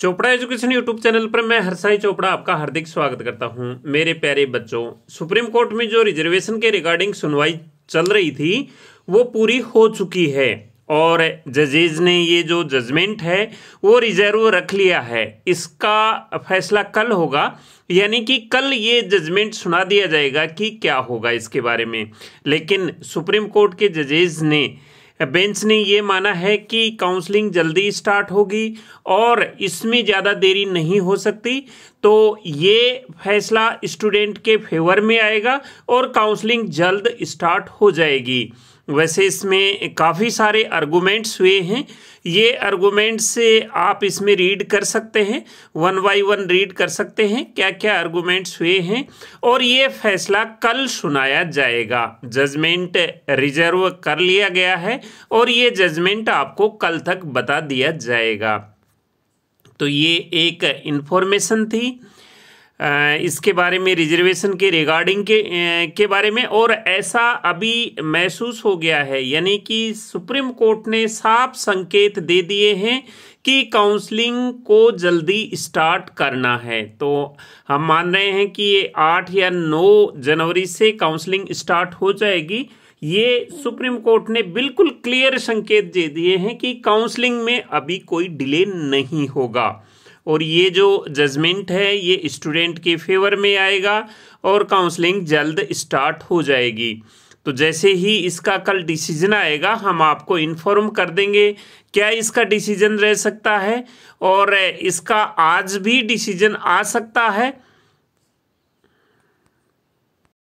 Chopra education YouTube channel पर मैं हरसाई चोपड़ा आपका हार्दिक स्वागत करता हूं मेरे प्यारे बच्चों सुप्रीम कोर्ट में जो रिजर्वेशन के रिगार्डिंग सुनवाई चल रही थी वो पूरी हो चुकी है और जजेज ने ये जो जजमेंट है वो रिजर्व रख लिया है इसका फैसला कल होगा यानी कि कल ये जजमेंट सुना दिया जाएगा कि क्या होगा इसके बारे में लेकिन सुप्रीम कोर्ट के जजेज ने बेंच ने ये माना है कि काउंसलिंग जल्दी स्टार्ट होगी और इसमें ज़्यादा देरी नहीं हो सकती तो ये फैसला स्टूडेंट के फेवर में आएगा और काउंसलिंग जल्द स्टार्ट हो जाएगी वैसे इसमें काफ़ी सारे आर्गूमेंट्स हुए हैं ये आर्गूमेंट्स आप इसमें रीड कर सकते हैं वन बाई वन रीड कर सकते हैं क्या क्या आर्गूमेंट्स हुए हैं और ये फैसला कल सुनाया जाएगा जजमेंट रिजर्व कर लिया गया है और ये जजमेंट आपको कल तक बता दिया जाएगा तो ये एक इन्फॉर्मेशन थी इसके बारे में रिजर्वेशन के रिगार्डिंग के के बारे में और ऐसा अभी महसूस हो गया है यानी कि सुप्रीम कोर्ट ने साफ संकेत दे दिए हैं कि काउंसलिंग को जल्दी स्टार्ट करना है तो हम मान रहे हैं कि ये आठ या नौ जनवरी से काउंसलिंग स्टार्ट हो जाएगी ये सुप्रीम कोर्ट ने बिल्कुल क्लियर संकेत दे दिए हैं कि काउंसलिंग में अभी कोई डिले नहीं होगा और ये जो जजमेंट है ये स्टूडेंट के फेवर में आएगा और काउंसलिंग जल्द स्टार्ट हो जाएगी तो जैसे ही इसका कल डिसीजन आएगा हम आपको इन्फॉर्म कर देंगे क्या इसका डिसीजन रह सकता है और इसका आज भी डिसीजन आ सकता है